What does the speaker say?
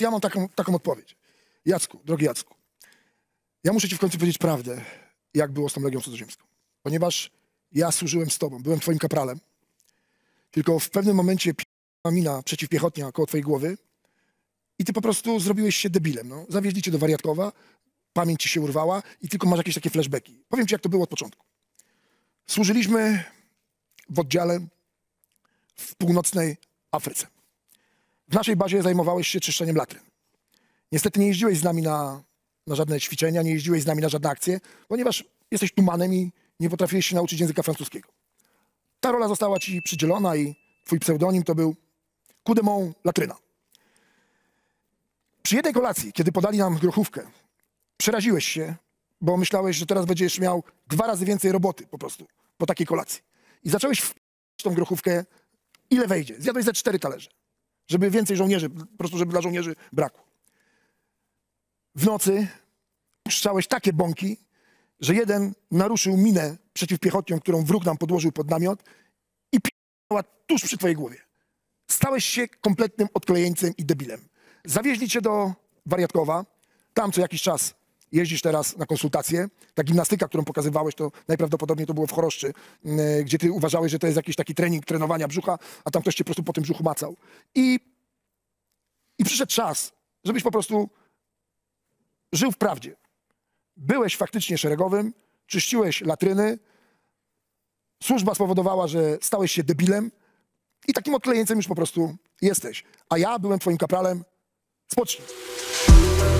ja mam taką, taką odpowiedź. Jacku, drogi Jacku, ja muszę ci w końcu powiedzieć prawdę, jak było z tą Legią Cudzoziemską. Ponieważ ja służyłem z tobą, byłem twoim kapralem, tylko w pewnym momencie mina przeciwpiechotnia koło twojej głowy i ty po prostu zrobiłeś się debilem. No. Zawieźli cię do wariatkowa, pamięć ci się urwała i tylko masz jakieś takie flashbacki. Powiem ci, jak to było od początku. Służyliśmy w oddziale w północnej Afryce. W naszej bazie zajmowałeś się czyszczeniem latryn. Niestety nie jeździłeś z nami na, na żadne ćwiczenia, nie jeździłeś z nami na żadne akcje, ponieważ jesteś tumanem i nie potrafiłeś się nauczyć języka francuskiego. Ta rola została ci przydzielona i twój pseudonim to był Kudemon Latryna. Przy jednej kolacji, kiedy podali nam grochówkę, przeraziłeś się, bo myślałeś, że teraz będziesz miał dwa razy więcej roboty po prostu po takiej kolacji. I zacząłeś w tą grochówkę, ile wejdzie. Zjadłeś ze cztery talerze. Żeby więcej żołnierzy, po prostu żeby dla żołnierzy brakło. W nocy puszczałeś takie bąki, że jeden naruszył minę przeciwpiechotnią, którą wróg nam podłożył pod namiot i p***ała tuż przy twojej głowie. Stałeś się kompletnym odklejeńcem i debilem. Zawieźli cię do wariatkowa, tam co jakiś czas jeździsz teraz na konsultacje. Ta gimnastyka, którą pokazywałeś, to najprawdopodobniej to było w Choroszczy, e, gdzie ty uważałeś, że to jest jakiś taki trening trenowania brzucha, a tam ktoś cię po prostu po tym brzuchu macał. I, i przyszedł czas, żebyś po prostu żył w prawdzie. Byłeś faktycznie szeregowym, czyściłeś latryny, służba spowodowała, że stałeś się debilem i takim odklejeńcem już po prostu jesteś. A ja byłem twoim kapralem. Spocznij.